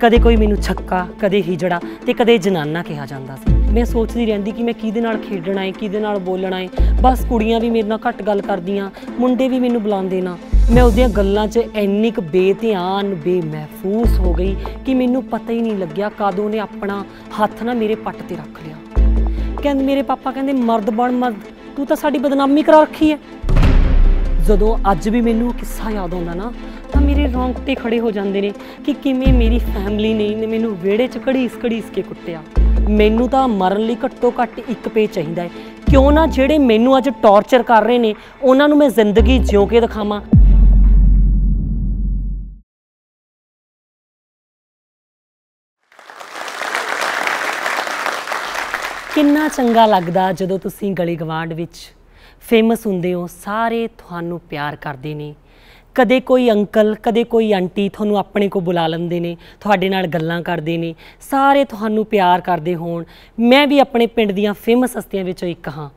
ਕਦੇ ਕੋਈ ਮੈਨੂੰ ਛੱਕਾ ਕਦੇ ਹਿਜੜਾ ਤੇ ਕਦੇ ਜਨਾਨਾ ਕਿਹਾ ਜਾਂਦਾ ਸੀ ਮੈਂ ਸੋਚਦੀ ਰਹਿੰਦੀ ਕਿ ਮੈਂ ਕਿਹਦੇ ਨਾਲ ਖੇਡਣਾ ਹੈ ਕਿਹਦੇ ਨਾਲ ਬੋਲਣਾ ਹੈ ਬਸ ਕੁੜੀਆਂ ਵੀ ਮੇਰੇ ਨਾਲ ਘੱਟ ਗੱਲ ਕਰਦੀਆਂ ਮੁੰਡੇ ਵੀ ਮੈਨੂੰ ਬੁਲਾਉਂਦੇ ਨਾ ਮੈਂ ਉਹਦੀਆਂ ਗੱਲਾਂ 'ਚ ਇੰਨੀ ਕੁ ਬੇਧਿਆਨ ਬੇਮਹਿਫੂਸ ਹੋ ਗਈ ਕਿ ਮੈਨੂੰ ਪਤਾ ਹੀ ਨਹੀਂ ਲੱਗਿਆ ਕਦੋਂ ਨੇ ਆਪਣਾ ਹੱਥ ਨਾ ਮੇਰੇ ਪੱਟ ਤੇ ਰੱਖ ਲਿਆ ਕਹਿੰਦੇ ਮੇਰੇ ਪਾਪਾ ਕਹਿੰਦੇ ਮਰਦ ਬਣ ਮਰਦ ਤੂੰ ਤਾਂ ਸਾਡੀ ਬਦਨਾਮੀ ਕਰਾ ਰੱਖੀ ਹੈ ਜਦੋਂ ਅੱਜ ਵੀ ਮੈਨੂੰ ਕਿੱਸਾ ਯਾਦ ਆਉਂਦਾ ਨਾ ਤਾਂ ਮੇਰੇ ਰੋਂਗਟੇ ਖੜੇ ਹੋ ਜਾਂਦੇ ਨੇ ਕਿ ਕਿਵੇਂ ਮੇਰੀ ਫੈਮਿਲੀ ਨੇ ਮੈਨੂੰ ਵੇੜੇ 'ਚ ਘੜੀਸ ਘੜੀਸ ਕੇ ਕੁੱਟਿਆ ਮੈਨੂੰ ਤਾਂ ਮਰਨ ਲਈ ਘੱਟੋ ਘੱਟ ਇੱਕ ਪੇ ਚਾਹੀਦਾ ਹੈ ਕਿਉਂ ਨਾ ਜਿਹੜੇ ਮੈਨੂੰ ਅੱਜ ਟੌਰਚਰ ਕਰ ਰਹੇ ਨੇ ਉਹਨਾਂ ਨੂੰ ਮੈਂ ਜ਼ਿੰਦਗੀ ਜਿਉ ਕੇ ਦਿਖਾਵਾਂ ਕਿੰਨਾ ਚੰਗਾ ਲੱਗਦਾ ਜਦੋਂ ਤੁਸੀਂ ਗਲੀ ਗਵਾਂਡ ਵਿੱਚ ਫੇਮਸ ਹੁੰਦੇ ਹੋ ਸਾਰੇ ਤੁਹਾਨੂੰ ਪਿਆਰ ਕਰਦੇ ਨੇ ਕਦੇ ਕੋਈ ਅੰਕਲ ਕਦੇ ਕੋਈ ਆਂਟੀ ਤੁਹਾਨੂੰ ਆਪਣੇ ਕੋ ਬੁਲਾ ਲੈਂਦੇ ਨੇ ਤੁਹਾਡੇ ਨਾਲ ਗੱਲਾਂ ਕਰਦੇ ਨੇ ਸਾਰੇ ਤੁਹਾਨੂੰ ਪਿਆਰ ਕਰਦੇ ਹੋਣ ਮੈਂ ਵੀ ਆਪਣੇ ਪਿੰਡ ਦੀਆਂ ਫੇਮਸ ਹਸਤੀਆਂ ਵਿੱਚੋਂ ਇੱਕ ਹਾਂ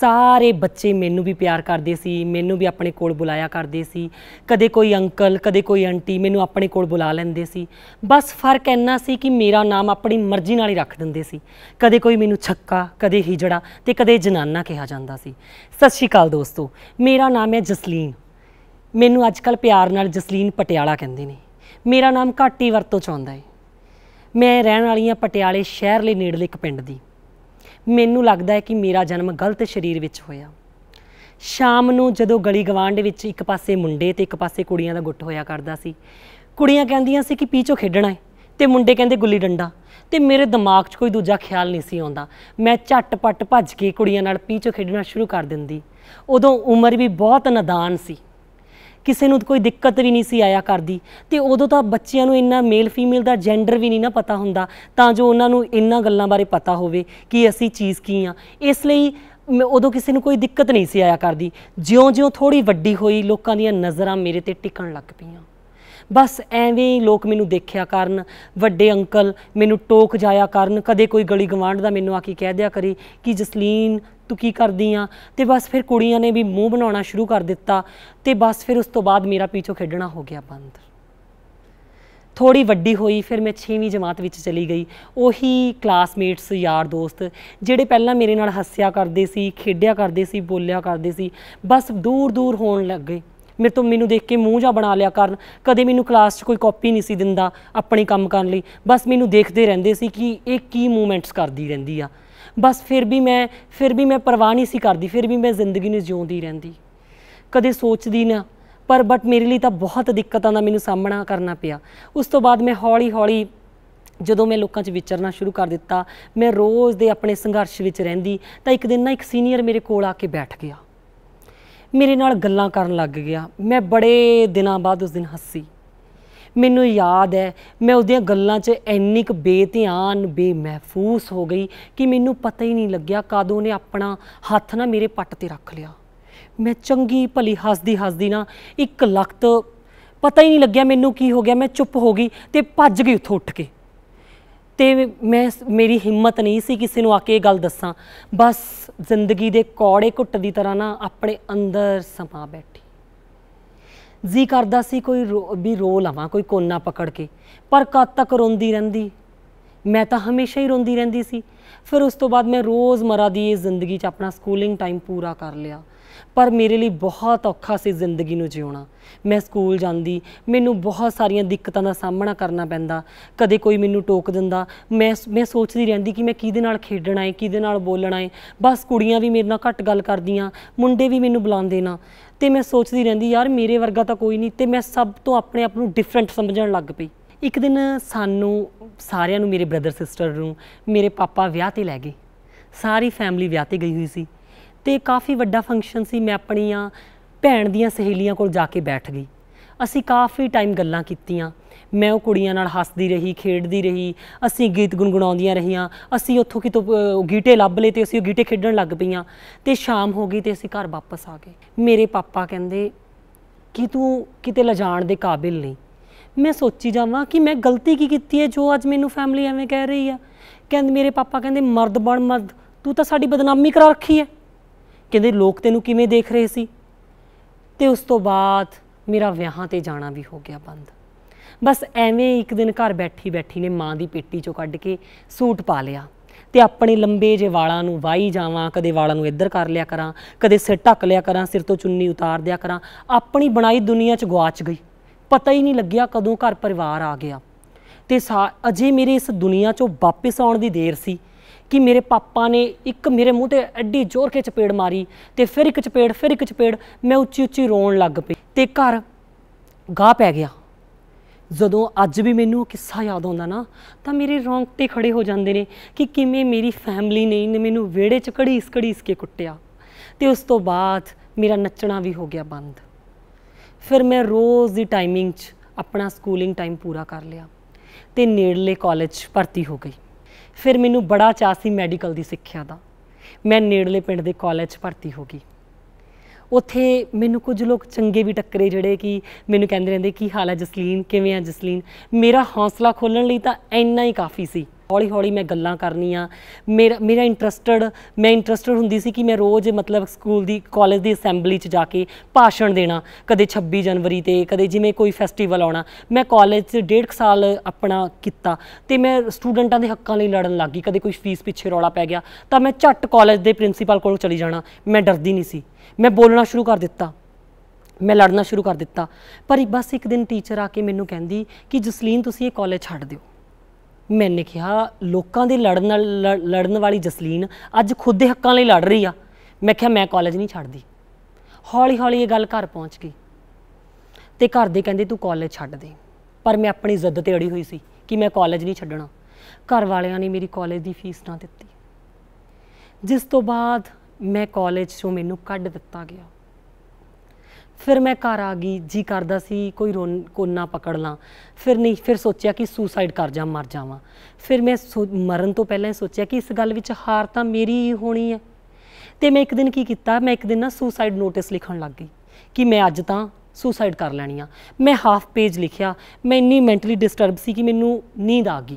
ਸਾਰੇ ਬੱਚੇ ਮੈਨੂੰ ਵੀ ਪਿਆਰ ਕਰਦੇ ਸੀ ਮੈਨੂੰ ਵੀ ਆਪਣੇ ਕੋਲ ਬੁਲਾਇਆ ਕਰਦੇ ਸੀ ਕਦੇ ਕੋਈ ਅੰਕਲ ਕਦੇ ਕੋਈ ਆਂਟੀ ਮੈਨੂੰ ਆਪਣੇ ਕੋਲ ਬੁਲਾ ਲੈਂਦੇ ਸੀ ਬਸ ਫਰਕ ਇੰਨਾ ਸੀ ਕਿ ਮੇਰਾ ਨਾਮ ਆਪਣੀ ਮਰਜ਼ੀ ਨਾਲ ਹੀ ਰੱਖ ਦਿੰਦੇ ਸੀ ਕਦੇ ਕੋਈ ਮੈਨੂੰ ਛੱਕਾ ਕਦੇ ਜੜਾ ਤੇ ਕਦੇ ਜਨਾਨਾ ਕਿਹਾ ਜਾਂਦਾ ਸੀ ਸਤਿ ਸ਼੍ਰੀ ਅਕਾਲ ਦੋਸਤੋ ਮੇਰਾ ਨਾਮ ਹੈ ਜਸਲੀਨ ਮੈਨੂੰ ਅੱਜਕੱਲ ਪਿਆਰ ਨਾਲ ਜਸਲੀਨ ਪਟਿਆਲਾ ਕਹਿੰਦੇ ਨੇ ਮੇਰਾ ਨਾਮ ਘਾਟੀ ਵਰਤੋਂ ਚਾਹੁੰਦਾ ਹੈ ਮੈਂ ਰਹਿਣ ਵਾਲੀ ਹਾਂ ਪਟਿਆਲੇ ਸ਼ਹਿਰ ਲਈ ਨੇੜਲੇ ਇੱਕ ਪਿੰਡ ਦੀ ਮੈਨੂੰ ਲੱਗਦਾ ਹੈ ਕਿ ਮੇਰਾ ਜਨਮ ਗਲਤ ਸਰੀਰ ਵਿੱਚ ਹੋਇਆ ਸ਼ਾਮ ਨੂੰ ਜਦੋਂ ਗਲੀ ਗਵਾਂਢ ਵਿੱਚ ਇੱਕ ਪਾਸੇ ਮੁੰਡੇ ਤੇ ਇੱਕ ਪਾਸੇ ਕੁੜੀਆਂ ਦਾ ਗੁੱਟ ਹੋਇਆ ਕਰਦਾ ਸੀ ਕੁੜੀਆਂ ਕਹਿੰਦੀਆਂ ਸੀ ਕਿ ਪੀਚੋ ਖੇਡਣਾ ਹੈ ਤੇ ਮੁੰਡੇ ਕਹਿੰਦੇ ਗੁੱਲੀ ਡੰਡਾ ਤੇ ਮੇਰੇ ਦਿਮਾਗ 'ਚ ਕੋਈ ਦੂਜਾ ਖਿਆਲ ਨਹੀਂ ਸੀ ਆਉਂਦਾ ਮੈਂ ਝਟਪਟ ਭੱਜ ਕੇ ਕੁੜੀਆਂ ਨਾਲ ਪੀਚੋ ਖੇਡਣਾ ਸ਼ੁਰੂ ਕਰ ਦਿੰਦੀ ਉਦੋਂ ਉਮਰ ਵੀ ਬਹੁਤ ਨਦਾਨ ਸੀ ਕਿਸੇ ਨੂੰ ਕੋਈ ਦਿੱਕਤ ਵੀ ਨਹੀਂ ਸੀ ਆਇਆ ਕਰਦੀ ਤੇ ਉਦੋਂ ਤਾਂ ਬੱਚਿਆਂ ਨੂੰ ਇੰਨਾ ਮੇਲ ਫੀਮੇਲ ਦਾ ਜੈਂਡਰ ਵੀ ਨਹੀਂ ਨਾ ਪਤਾ ਹੁੰਦਾ ਤਾਂ ਜੋ ਉਹਨਾਂ ਨੂੰ ਇੰਨਾ ਗੱਲਾਂ ਬਾਰੇ ਪਤਾ ਹੋਵੇ ਕਿ ਅਸੀਂ ਚੀਜ਼ ਕੀ ਆ ਇਸ ਲਈ ਉਦੋਂ ਕਿਸੇ ਨੂੰ ਕੋਈ ਦਿੱਕਤ ਨਹੀਂ ਸੀ ਆਇਆ ਕਰਦੀ ਜਿਉਂ-ਜਿਉਂ ਥੋੜੀ ਵੱਡੀ ਹੋਈ ਲੋਕਾਂ ਦੀਆਂ ਨਜ਼ਰਾਂ ਮੇਰੇ ਤੇ ਟਿਕਣ ਲੱਗ ਪਈਆਂ ਬਸ ਐਵੇਂ ਹੀ ਲੋਕ ਮੈਨੂੰ ਦੇਖਿਆ ਕਰਨ ਵੱਡੇ ਅੰਕਲ ਮੈਨੂੰ ਟੋਕ ਜਾਇਆ ਕਰਨ ਕਦੇ ਕੋਈ ਗਲੀ ਗਵਾਂਡ ਦਾ ਮੈਨੂੰ ਆ ਕੇ ਕਹਿ ਦਿਆ ਕਰੇ ਕਿ ਜਸਲੀਨ ਤੂੰ ਕੀ ਕਰਦੀ ਆ ਤੇ ਬਸ ਫਿਰ ਕੁੜੀਆਂ ਨੇ ਵੀ ਮੂੰਹ ਬਣਾਉਣਾ ਸ਼ੁਰੂ ਕਰ ਦਿੱਤਾ ਤੇ ਬਸ ਫਿਰ ਉਸ ਤੋਂ ਬਾਅਦ ਮੇਰਾ ਪਿੱਛੋ ਖੇਡਣਾ ਹੋ ਗਿਆ ਬੰਦ ਥੋੜੀ ਵੱਡੀ ਹੋਈ ਫਿਰ ਮੈਂ 6ਵੀਂ ਜਮਾਤ ਵਿੱਚ ਚਲੀ ਗਈ ਉਹੀ ਕਲਾਸਮੇਟਸ ਯਾਰ ਦੋਸਤ ਜਿਹੜੇ ਪਹਿਲਾਂ ਮੇਰੇ ਨਾਲ ਹੱਸਿਆ ਕਰਦੇ ਸੀ ਖੇਡਿਆ ਕਰਦੇ ਸੀ ਬੋਲਿਆ ਕਰਦੇ ਸੀ ਬਸ ਦੂਰ ਦੂਰ ਹੋਣ ਲੱਗ ਗਏ ਮੇਰੇ ਤੋਂ ਮੈਨੂੰ ਦੇਖ ਕੇ ਮੂੰਹ ਜਾ ਬਣਾ ਲਿਆ ਕਰਨ ਕਦੇ ਮੈਨੂੰ ਕਲਾਸ 'ਚ ਕੋਈ ਕਾਪੀ ਨਹੀਂ ਸੀ ਦਿੰਦਾ ਆਪਣੇ ਕੰਮ ਕਰਨ ਲਈ ਬਸ ਮੈਨੂੰ ਦੇਖਦੇ ਰਹਿੰਦੇ ਸੀ ਕਿ ਇਹ ਕੀ ਮੂਵਮੈਂਟਸ ਕਰਦੀ ਰਹਿੰਦੀ ਆ ਬਸ ਫਿਰ ਵੀ ਮੈਂ ਫਿਰ ਵੀ ਮੈਂ ਪਰਵਾਹ ਨਹੀਂ ਸੀ ਕਰਦੀ ਫਿਰ ਵੀ ਮੈਂ ਜ਼ਿੰਦਗੀ ਨੂੰ ਜਿਉਂਦੀ ਰਹਿੰਦੀ ਕਦੇ ਸੋਚਦੀ ਨਾ ਪਰ ਬਟ ਮੇਰੇ ਲਈ ਤਾਂ ਬਹੁਤ ਦਿੱਕਤਾਂ ਦਾ ਮੈਨੂੰ ਸਾਹਮਣਾ ਕਰਨਾ ਪਿਆ ਉਸ ਤੋਂ ਬਾਅਦ ਮੈਂ ਹੌਲੀ ਹੌਲੀ ਜਦੋਂ ਮੈਂ ਲੋਕਾਂ 'ਚ ਵਿਚਰਨਾ ਸ਼ੁਰੂ ਕਰ ਦਿੱਤਾ ਮੈਂ ਰੋਜ਼ ਦੇ ਆਪਣੇ ਸੰਘਰਸ਼ ਵਿੱਚ ਰਹਿੰਦੀ ਤਾਂ ਇੱਕ ਦਿਨ ਨਾ ਇੱਕ ਸੀਨੀਅਰ ਮੇਰੇ ਕੋਲ ਆ ਕੇ ਬੈਠ ਗਿਆ ਮੇਰੇ ਨਾਲ ਗੱਲਾਂ ਕਰਨ ਲੱਗ ਗਿਆ ਮੈਂ ਬੜੇ ਦਿਨਾਂ ਬਾਅਦ ਉਸ ਦਿਨ ਹੱਸੀ ਮੈਨੂੰ ਯਾਦ ਹੈ ਮੈਂ ਉਹਦੀਆਂ ਗੱਲਾਂ 'ਚ ਇੰਨੀ ਕੁ ਬੇਧਿਆਨ ਬੇਮਹਿਫੂਸ ਹੋ ਗਈ ਕਿ ਮੈਨੂੰ ਪਤਾ ਹੀ ਨਹੀਂ ਲੱਗਿਆ ਕਦੋਂ ਨੇ ਆਪਣਾ ਹੱਥ ਨਾ ਮੇਰੇ ਪੱਟ ਤੇ ਰੱਖ ਲਿਆ ਮੈਂ ਚੰਗੀ ਭਲੀ ਹੱਸਦੀ ਹੱਸਦੀ ਨਾ ਇੱਕ ਲਖਤ ਪਤਾ ਹੀ ਨਹੀਂ ਲੱਗਿਆ ਮੈਨੂੰ ਕੀ ਹੋ ਗਿਆ ਮੈਂ ਚੁੱਪ ਹੋ ਗਈ ਤੇ ਭੱਜ ਗਈ ਉੱਥੋਂ ਉੱਠ ਕੇ ਤੇ ਮੈਂ ਮੇਰੀ ਹਿੰਮਤ ਨਹੀਂ ਸੀ ਕਿਸੇ ਨੂੰ ਆ ਕੇ ਇਹ ਗੱਲ ਦੱਸਾਂ ਬਸ ਜ਼ਿੰਦਗੀ ਦੇ ਕੌੜੇ ਘੁੱਟ ਦੀ ਤਰ੍ਹਾਂ ਨਾ ਆਪਣੇ ਅੰਦਰ ਸਮਾ ਬੈਠੀ ਜੀ ਕਰਦਾ ਸੀ ਕੋਈ ਵੀ ਰੋ ਲਵਾਂ ਕੋਈ ਕੋਨਾ ਪਕੜ ਕੇ ਪਰ ਕਦ ਤੱਕ ਰੋਂਦੀ ਰਹਿੰਦੀ ਮੈਂ ਤਾਂ ਹਮੇਸ਼ਾ ਹੀ ਰੋਂਦੀ ਰਹਿੰਦੀ ਸੀ ਫਿਰ ਉਸ ਤੋਂ ਬਾਅਦ ਮੈਂ ਰੋਜ਼ ਮਰਾ ਦੀ ਇਹ ਜ਼ਿੰਦਗੀ 'ਚ ਆਪਣਾ ਸਕੂਲਿੰਗ ਟਾਈਮ ਪੂਰਾ ਕਰ ਲਿਆ ਪਰ ਮੇਰੇ ਲਈ ਬਹੁਤ ਔਖਾ ਸੀ ਜ਼ਿੰਦਗੀ ਨੂੰ ਜਿਉਣਾ ਮੈਂ ਸਕੂਲ ਜਾਂਦੀ ਮੈਨੂੰ ਬਹੁਤ ਸਾਰੀਆਂ ਦਿੱਕਤਾਂ ਦਾ ਸਾਹਮਣਾ ਕਰਨਾ ਪੈਂਦਾ ਕਦੇ ਕੋਈ ਮੈਨੂੰ ਟੋਕ ਦਿੰਦਾ ਮੈਂ ਮੈਂ ਸੋਚਦੀ ਰਹਿੰਦੀ ਕਿ ਮੈਂ ਕਿਹਦੇ ਨਾਲ ਖੇਡਣਾ ਹੈ ਕਿਹਦੇ ਨਾਲ ਬੋਲਣਾ ਹੈ ਬਸ ਕੁੜੀਆਂ ਵੀ ਮੇਰੇ ਨਾਲ ਘੱਟ ਗੱਲ ਕਰਦੀਆਂ ਮੁੰਡੇ ਵੀ ਮੈਨੂੰ ਬੁਲਾਉਂਦੇ ਨਾ ਤੇ ਮੈਂ ਸੋਚਦੀ ਰਹਿੰਦੀ ਯਾਰ ਮੇਰੇ ਵਰਗਾ ਤਾਂ ਕੋਈ ਨਹੀਂ ਤੇ ਮੈਂ ਸਭ ਤੋਂ ਆਪਣੇ ਆਪ ਨੂੰ ਡਿਫਰੈਂਟ ਸਮਝਣ ਲੱਗ ਪਈ ਇੱਕ ਦਿਨ ਸਾਨੂੰ ਸਾਰਿਆਂ ਨੂੰ ਮੇਰੇ ਬ੍ਰਦਰ ਸਿਸਟਰ ਨੂੰ ਮੇਰੇ ਪਾਪਾ ਵਿਆਹ ਤੇ ਲੈ ਗਏ ਸਾਰੀ ਫੈਮਿਲੀ ਵਿਆਹ ਤੇ ਗਈ ਹੋਈ ਸੀ ਤੇ ਕਾਫੀ ਵੱਡਾ ਫੰਕਸ਼ਨ ਸੀ ਮੈਂ ਆਪਣੀਆਂ ਭੈਣ ਦੀਆਂ ਸਹੇਲੀਆਂ ਕੋਲ ਜਾ ਕੇ ਬੈਠ ਗਈ ਅਸੀਂ ਕਾਫੀ ਟਾਈਮ ਗੱਲਾਂ ਕੀਤੀਆਂ ਮੈਂ ਉਹ ਕੁੜੀਆਂ ਨਾਲ ਹੱਸਦੀ ਰਹੀ ਖੇਡਦੀ ਰਹੀ ਅਸੀਂ ਗੀਤ ਗੁੰਗਣਾਉਂਦੀਆਂ ਰਹੀਆਂ ਅਸੀਂ ਉੱਥੋਂ ਕਿਤੋਂ ਗੀਟੇ ਲੱਭ ਲਏ ਤੇ ਅਸੀਂ ਉਹ ਗੀਟੇ ਖੇਡਣ ਲੱਗ ਪਈਆਂ ਤੇ ਸ਼ਾਮ ਹੋ ਗਈ ਤੇ ਅਸੀਂ ਘਰ ਵਾਪਸ ਆ ਗਏ ਮੇਰੇ ਪਾਪਾ ਕਹਿੰਦੇ ਕਿ ਤੂੰ ਕਿਤੇ ਲਜਾਣ ਦੇ ਕਾਬਿਲ ਨਹੀਂ ਮੈਂ ਸੋਚੀ ਜਾਵਾਂ ਕਿ ਮੈਂ ਗਲਤੀ ਕੀ ਕੀਤੀ ਹੈ ਜੋ ਅੱਜ ਮੈਨੂੰ ਫੈਮਿਲੀ ਐਵੇਂ ਕਹਿ ਰਹੀ ਆ ਕਹਿੰਦੇ ਮੇਰੇ ਪਾਪਾ ਕਹਿੰਦੇ ਮਰਦ ਬਣ ਮਰਦ ਤੂੰ ਤਾਂ ਸਾਡੀ ਬਦਨਾਮੀ ਕਰਾ ਰੱਖੀ ਹੈ ਕਹਿੰਦੇ ਲੋਕ ਤੈਨੂੰ ਕਿਵੇਂ ਦੇਖ ਰਹੇ ਸੀ ਤੇ ਉਸ ਤੋਂ ਬਾਅਦ ਮੇਰਾ ਵਿਆਹਾਂ ਤੇ ਜਾਣਾ ਵੀ ਹੋ ਗਿਆ ਬੰਦ ਬਸ ਐਵੇਂ ਇੱਕ ਦਿਨ ਘਰ ਬੈਠੀ ਬੈਠੀ ਨੇ ਮਾਂ ਦੀ ਪੇਟੀ ਚੋਂ ਕੱਢ ਕੇ ਸੂਟ ਪਾ ਲਿਆ ਤੇ ਆਪਣੇ ਲੰਬੇ ਜੇ ਵਾਲਾਂ ਨੂੰ ਵਾਈ ਜਾਵਾਂ ਕਦੇ ਵਾਲਾਂ ਨੂੰ ਇੱਧਰ ਕਰ ਲਿਆ ਕਰਾਂ ਕਦੇ ਸਿਰ ਢੱਕ ਲਿਆ ਕਰਾਂ ਸਿਰ ਤੋਂ ਚੁੰਨੀ ਉਤਾਰ ਦਿਆ ਕਰਾਂ ਆਪਣੀ ਬਣਾਈ ਦੁਨੀਆ 'ਚ ਗਵਾਚ ਗਈ ਪਤਾ ਹੀ ਨਹੀਂ ਲੱਗਿਆ ਕਦੋਂ ਘਰ ਪਰਿਵਾਰ ਆ ਗਿਆ ਤੇ ਅਜੇ ਮੇਰੇ ਇਸ ਦੁਨੀਆ 'ਚੋਂ ਵਾਪਸ ਆਉਣ ਦੀ ਦੇਰ ਸੀ ਕਿ ਮੇਰੇ ਪਾਪਾ ਨੇ ਇੱਕ ਮੇਰੇ ਮੂੰਹ ਤੇ ਐਡੀ ਜ਼ੋਰ ਕੇ ਚਪੇੜ ਮਾਰੀ ਤੇ ਫਿਰ ਇੱਕ ਚਪੇੜ ਫਿਰ ਇੱਕ ਚਪੇੜ ਮੈਂ ਉੱਚੀ ਉੱਚੀ ਰੋਣ ਲੱਗ ਪਈ ਤੇ ਘਰ ਗਾਹ ਪੈ ਗਿਆ ਜਦੋਂ ਅੱਜ ਵੀ ਮੈਨੂੰ ਕਿੱਸਾ ਯਾਦ ਆਉਂਦਾ ਨਾ ਤਾਂ ਮੇਰੇ ਰੌਂਗਟੇ ਖੜੇ ਹੋ ਜਾਂਦੇ ਨੇ ਕਿ ਕਿਵੇਂ ਮੇਰੀ ਫੈਮਿਲੀ ਨੇ ਮੈਨੂੰ ਵਿਹੜੇ 'ਚ ਘੜੀ ਘੜੀ ਇਸ ਕੇ ਕੁੱਟਿਆ ਤੇ ਉਸ ਤੋਂ ਬਾਅਦ ਮੇਰਾ ਨੱਚਣਾ ਵੀ ਹੋ ਗਿਆ ਬੰਦ ਫਿਰ ਮੈਂ ਰੋਜ਼ ਦੀ ਟਾਈਮਿੰਗ 'ਚ ਆਪਣਾ ਸਕੂਲਿੰਗ ਟਾਈਮ ਪੂਰਾ ਕਰ ਲਿਆ ਤੇ ਨੇੜਲੇ ਕਾਲਜ ਭਰਤੀ ਹੋ ਗਈ ਫਿਰ ਮੈਨੂੰ ਬੜਾ ਚਾਹ ਸੀ ਮੈਡੀਕਲ ਦੀ ਸਿੱਖਿਆ ਦਾ ਮੈਂ ਨੇੜਲੇ ਪਿੰਡ ਦੇ ਕਾਲਜ ਭਰਤੀ ਹੋ ਗਈ ਉੱਥੇ ਮੈਨੂੰ ਕੁਝ ਲੋਕ ਚੰਗੇ ਵੀ ਟੱਕਰੇ ਜਿਹੜੇ ਕਿ ਮੈਨੂੰ ਕਹਿੰਦੇ ਰਹਿੰਦੇ ਕੀ ਹਾਲ ਹੈ ਜਸਲੀਨ ਕਿਵੇਂ ਆ ਜਸਲੀਨ ਮੇਰਾ ਹੌਸਲਾ ਖੋਲਣ ਲਈ ਤਾਂ ਇੰਨਾ ਹੀ ਕਾਫੀ ਸੀ ਹੌਲੀ ਹੌਲੀ ਮੈਂ ਗੱਲਾਂ ਕਰਨੀਆਂ ਮੇਰਾ ਮੇਰਾ ਇੰਟਰਸਟਡ ਮੈਂ ਇੰਟਰਸਟਡ ਹੁੰਦੀ ਸੀ ਕਿ ਮੈਂ ਰੋਜ਼ ਮਤਲਬ ਸਕੂਲ ਦੀ ਕਾਲਜ ਦੀ ਅਸੈਂਬਲੀ 'ਚ ਜਾ ਕੇ ਭਾਸ਼ਣ ਦੇਣਾ ਕਦੇ 26 ਜਨਵਰੀ ਤੇ ਕਦੇ ਜਿਵੇਂ ਕੋਈ ਫੈਸਟੀਵਲ ਆਉਣਾ ਮੈਂ ਕਾਲਜ 'ਚ ਡੇਢ ਸਾਲ ਆਪਣਾ ਕੀਤਾ ਤੇ ਮੈਂ ਸਟੂਡੈਂਟਾਂ ਦੇ ਹੱਕਾਂ ਲਈ ਲੜਨ ਲੱਗੀ ਕਦੇ ਕੋਈ ਫੀਸ ਪਿੱਛੇ ਰੌਲਾ ਪੈ ਗਿਆ ਤਾਂ ਮੈਂ ਝੱਟ ਕਾਲਜ ਦੇ ਪ੍ਰਿੰਸੀਪਲ ਕੋਲ ਚਲੀ ਜਾਣਾ ਮੈਂ ਡਰਦੀ ਨਹੀਂ ਸੀ ਮੈਂ ਬੋਲਣਾ ਸ਼ੁਰੂ ਕਰ ਦਿੱਤਾ ਮੈਂ ਲੜਨਾ ਸ਼ੁਰੂ ਕਰ ਦਿੱਤਾ ਪਰ ਬਸ ਇੱਕ ਦਿਨ ਟੀਚਰ ਆ ਕੇ ਮੈਨੂੰ ਕਹਿੰਦੀ ਕਿ ਜਸਲੀਨ ਤੁਸੀਂ ਇਹ ਕਾਲਜ ਛੱਡ ਦਿਓ ਨੇ ਕਿਹਾ ਲੋਕਾਂ ਦੇ ਲੜਨ ਨਾਲ ਲੜਨ ਵਾਲੀ ਜਸਲੀਨ ਅੱਜ ਖੁਦ ਦੇ ਹੱਕਾਂ ਲਈ ਲੜ ਰਹੀ ਆ ਮੈਂ ਕਿਹਾ ਮੈਂ ਕਾਲਜ ਨਹੀਂ ਛੱਡਦੀ ਹੌਲੀ ਹੌਲੀ ਇਹ ਗੱਲ ਘਰ ਪਹੁੰਚ ਗਈ ਤੇ ਘਰ ਦੇ ਕਹਿੰਦੇ ਤੂੰ ਕਾਲਜ ਛੱਡ ਦੇ ਪਰ ਮੈਂ ਆਪਣੀ ਜ਼ਿੱਦ ਤੇ ਅੜੀ ਹੋਈ ਸੀ ਕਿ ਮੈਂ ਕਾਲਜ ਨਹੀਂ ਛੱਡਣਾ ਘਰ ਵਾਲਿਆਂ ਨੇ ਮੇਰੀ ਕਾਲਜ ਦੀ ਫੀਸ ਨਾ ਦਿੱਤੀ ਜਿਸ ਤੋਂ ਬਾਅਦ ਮੈਂ ਕਾਲਜ ਤੋਂ ਮੈਨੂੰ ਕੱਢ ਦਿੱਤਾ ਗਿਆ ਫਿਰ ਮੈਂ ਘਰ ਆ ਗਈ ਜੀ ਕਰਦਾ ਸੀ ਕੋਈ ਕੋਨਾ ਪਕੜ ਲਾਂ ਫਿਰ ਨਹੀਂ ਫਿਰ ਸੋਚਿਆ ਕਿ ਸੁਸਾਈਡ ਕਰ ਜਾ ਮਰ ਜਾਵਾਂ ਫਿਰ ਮੈਂ ਮਰਨ ਤੋਂ ਪਹਿਲਾਂ ਸੋਚਿਆ ਕਿ ਇਸ ਗੱਲ ਵਿੱਚ ਹਾਰ ਤਾਂ ਮੇਰੀ ਹੀ ਹੋਣੀ ਹੈ ਤੇ ਮੈਂ ਇੱਕ ਦਿਨ ਕੀ ਕੀਤਾ ਮੈਂ ਇੱਕ ਦਿਨ ਨਾ ਸੁਸਾਈਡ ਨੋਟਿਸ ਲਿਖਣ ਲੱਗ ਗਈ ਕਿ ਮੈਂ ਅੱਜ ਤਾਂ ਸੁਸਾਈਡ ਕਰ ਲੈਣੀ ਆ ਮੈਂ ਹਾਫ ਪੇਜ ਲਿਖਿਆ ਮੈਂ ਇੰਨੀ ਮੈਂਟਲੀ ਡਿਸਟਰਬ ਸੀ ਕਿ ਮੈਨੂੰ ਨੀਂਦ ਆ ਗਈ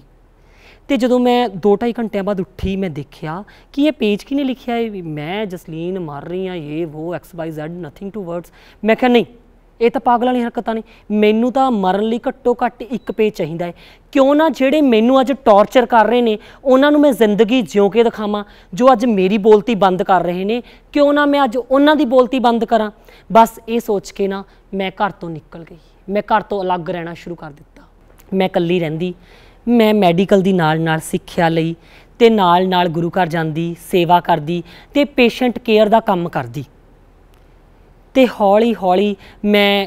ਤੇ ਜਦੋਂ ਮੈਂ 2-2.5 ਘੰਟਿਆਂ ਬਾਅਦ ਉੱਠੀ ਮੈਂ ਦੇਖਿਆ ਕਿ ਇਹ ਪੇਜ ਕਿਨੇ ਲਿਖਿਆ ਹੈ ਮੈਂ ਜਸਲੀਨ ਮਾਰ ਰਹੀ ਆ ਇਹ ਉਹ X Y Z nothing to words ਮੈਂ ਕਿਹਾ ਨਹੀਂ ਇਹ ਤਾਂ ਪਾਗਲਾਂ ਵਾਲੀ ਹਰਕਤਾਂ ਨੇ ਮੈਨੂੰ ਤਾਂ ਮਰਨ ਲਈ ਘੱਟੋ ਘੱਟ ਇੱਕ ਪੇਜ ਚਾਹੀਦਾ ਹੈ ਕਿਉਂ ਨਾ ਜਿਹੜੇ ਮੈਨੂੰ ਅੱਜ ਟੌਰਚਰ ਕਰ ਰਹੇ ਨੇ ਉਹਨਾਂ ਨੂੰ ਮੈਂ ਜ਼ਿੰਦਗੀ ਜਿਉ ਕੇ ਦਿਖਾਵਾਂ ਜੋ ਅੱਜ ਮੇਰੀ ਬੋਲਤੀ ਬੰਦ ਕਰ ਰਹੇ ਨੇ ਕਿਉਂ ਨਾ ਮੈਂ ਅੱਜ ਉਹਨਾਂ ਦੀ ਬੋਲਤੀ ਬੰਦ ਕਰਾਂ ਬਸ ਇਹ ਸੋਚ ਕੇ ਨਾ ਮੈਂ ਘਰ ਤੋਂ ਨਿਕਲ ਗਈ ਮੈਂ ਘਰ ਤੋਂ ਅਲੱਗ ਰਹਿਣਾ ਸ਼ੁਰੂ ਕਰ ਦਿੱਤਾ ਮੈਂ ਇਕੱਲੀ ਰਹਿੰਦੀ ਮੈਂ ਮੈਡੀਕਲ ਦੀ ਨਾਲ ਨਾਲ ਸਿੱਖਿਆ ਲਈ ਤੇ ਨਾਲ ਨਾਲ ਗੁਰੂ ਘਰ ਜਾਂਦੀ ਸੇਵਾ ਕਰਦੀ ਤੇ ਪੇਸ਼ੈਂਟ ਕੇਅਰ ਦਾ ਕੰਮ ਕਰਦੀ ਤੇ ਹੌਲੀ ਹੌਲੀ ਮੈਂ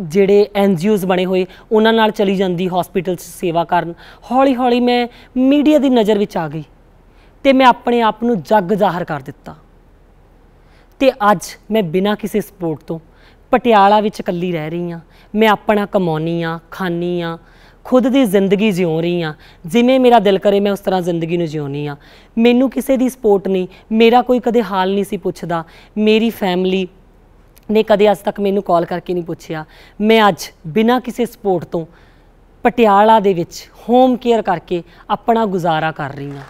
ਜਿਹੜੇ ਐਨਜੀਓਜ਼ ਬਣੇ ਹੋਏ ਉਹਨਾਂ ਨਾਲ ਚਲੀ ਜਾਂਦੀ ਹਸਪੀਟਲ 'ਚ ਸੇਵਾ ਕਰਨ ਹੌਲੀ ਹੌਲੀ ਮੈਂ ਮੀਡੀਆ ਦੀ ਨਜ਼ਰ ਵਿੱਚ ਆ ਗਈ ਤੇ ਮੈਂ ਆਪਣੇ ਆਪ ਨੂੰ ਜੱਗ ਜ਼ਾਹਰ ਕਰ ਦਿੱਤਾ ਤੇ ਅੱਜ ਮੈਂ ਬਿਨਾਂ ਕਿਸੇ ਸਪੋਰਟ ਤੋਂ ਪਟਿਆਲਾ ਵਿੱਚ ਇਕੱਲੀ ਰਹਿ ਰਹੀ ਆ ਮੈਂ ਆਪਣਾ ਕਮਾਉਣੀ ਆ ਖਾਣੀ ਆ ਖੁਦ ਦੀ ਜ਼ਿੰਦਗੀ ਜਿਉ ਰਹੀ ਆ ਜਿਵੇਂ ਮੇਰਾ ਦਿਲ ਕਰੇ ਮੈਂ ਉਸ ਤਰ੍ਹਾਂ ਜ਼ਿੰਦਗੀ ਨੂੰ ਜਿਉਣੀ ਆ ਮੈਨੂੰ ਕਿਸੇ ਦੀ ਸਪੋਰਟ ਨਹੀਂ ਮੇਰਾ ਕੋਈ ਕਦੇ ਹਾਲ ਨਹੀਂ ਸੀ ਪੁੱਛਦਾ ਮੇਰੀ ਫੈਮਿਲੀ ਨੇ ਕਦੇ ਅੱਜ ਤੱਕ ਮੈਨੂੰ ਕਾਲ ਕਰਕੇ ਨਹੀਂ ਪੁੱਛਿਆ ਮੈਂ ਅੱਜ ਬਿਨਾਂ ਕਿਸੇ ਸਪੋਰਟ ਤੋਂ ਪਟਿਆਲਾ ਦੇ ਵਿੱਚ ਹੋਮ ਕੇਅਰ ਕਰਕੇ ਆਪਣਾ ਗੁਜ਼ਾਰਾ ਕਰ ਰਹੀ ਆ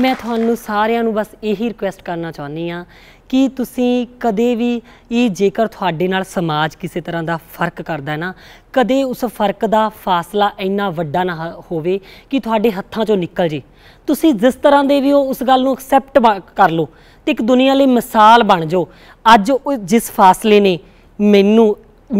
ਮੈਂ ਤੁਹਾਨੂੰ ਸਾਰਿਆਂ ਨੂੰ ਬਸ ਇਹੀ ਰਿਕੁਐਸਟ ਕਰਨਾ ਚਾਹੁੰਦੀ ਆ ਕਿ ਤੁਸੀਂ ਕਦੇ ਵੀ ਇਹ ਜੇਕਰ ਤੁਹਾਡੇ ਨਾਲ ਸਮਾਜ ਕਿਸੇ ਤਰ੍ਹਾਂ ਦਾ ਫਰਕ ਕਰਦਾ ਹੈ ਨਾ ਕਦੇ ਉਸ ਫਰਕ ਦਾ ਫਾਸਲਾ ਇੰਨਾ ਵੱਡਾ ਨਾ ਹੋਵੇ ਕਿ ਤੁਹਾਡੇ ਹੱਥਾਂ ਚੋਂ ਨਿਕਲ ਜੇ ਤੁਸੀਂ ਜਿਸ ਤਰ੍ਹਾਂ ਦੇ ਵੀ ਹੋ ਉਸ ਗੱਲ ਨੂੰ ਐਕਸੈਪਟ ਕਰ ਲਓ ਤੇ ਇੱਕ ਦੁਨੀਆ ਲਈ ਮਿਸਾਲ ਬਣ ਜਾਓ ਅੱਜ ਜਿਸ ਫਾਸਲੇ ਨੇ ਮੈਨੂੰ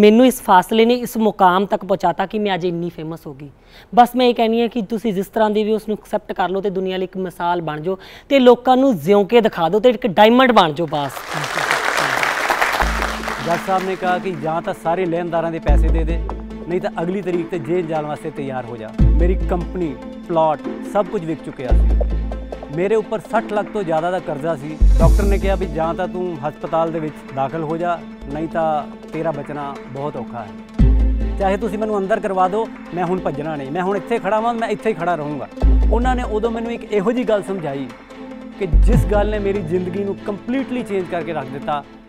ਮੈਨੂੰ ਇਸ ਫਾਸਲੇ ਨੇ ਇਸ ਮੁਕਾਮ ਤੱਕ ਪਹੁੰਚਾਤਾ ਕਿ ਮੈਂ ਅੱਜ ਇੰਨੀ ਫੇਮਸ ਹੋ ਗਈ ਬਸ ਮੈਂ ਇਹ ਕਹਿਣੀ ਹੈ ਕਿ ਤੁਸੀਂ ਜਿਸ ਤਰ੍ਹਾਂ ਦੀ ਵੀ ਉਸ ਨੂੰ ਐਕਸੈਪਟ ਕਰ ਲਓ ਤੇ ਦੁਨੀਆ ਲਈ ਇੱਕ ਮਿਸਾਲ ਬਣ ਜਾਓ ਤੇ ਲੋਕਾਂ ਨੂੰ ਜਿਉਂ ਕੇ ਦਿਖਾ ਦਿਓ ਤੇ ਇੱਕ ਡਾਇਮੰਡ ਬਣ ਜਾਓ ਬਸ ਜੱਜ ਸਾਹਿਬ ਨੇ ਕਿਹਾ ਕਿ ਜਾਂ ਤਾਂ ਸਾਰੇ ਲੈਣਦਾਰਾਂ ਦੇ ਪੈਸੇ ਦੇ ਦੇ ਨਹੀਂ ਤਾਂ ਅਗਲੀ ਤਰੀਕ ਤੇ ਜੇਲ੍ਹ ਜਾਣ ਵਾਸਤੇ ਤਿਆਰ ਹੋ ਜਾ ਮੇਰੀ ਕੰਪਨੀ ਪਲਾਟ ਸਭ ਕੁਝ ਵਿਕ ਚੁੱਕਿਆ ਸੀ ਮੇਰੇ ਉੱਪਰ 60 ਲੱਖ ਤੋਂ ਜ਼ਿਆਦਾ ਦਾ ਕਰਜ਼ਾ ਸੀ ਡਾਕਟਰ ਨੇ ਕਿਹਾ ਵੀ ਜਾਂ ਤਾਂ ਤੂੰ ਹਸਪਤਾਲ ਦੇ ਵਿੱਚ ਦਾਖਲ ਹੋ ਜਾ ਨਹੀਂ ਤਾਂ ਤੇਰਾ ਬਚਣਾ ਬਹੁਤ ਔਖਾ ਹੈ ਚਾਹੇ ਤੁਸੀਂ ਮੈਨੂੰ ਅੰਦਰ ਕਰਵਾ ਦਿਓ ਮੈਂ ਹੁਣ ਭੱਜਣਾ ਨਹੀਂ ਮੈਂ ਹੁਣ ਇੱਥੇ ਖੜਾ ਹਾਂ ਮੈਂ ਇੱਥੇ ਹੀ ਖੜਾ ਰਹੂੰਗਾ ਉਹਨਾਂ ਨੇ ਉਦੋਂ ਮੈਨੂੰ ਇੱਕ ਇਹੋ ਜੀ ਗੱਲ ਸਮਝਾਈ ਕਿ ਜਿਸ ਗੱਲ ਨੇ ਮੇਰੀ ਜ਼ਿੰਦਗੀ ਨੂੰ ਕੰਪਲੀਟਲੀ ਚੇਂਜ ਕਰਕੇ ਰੱਖ ਦਿੱਤਾ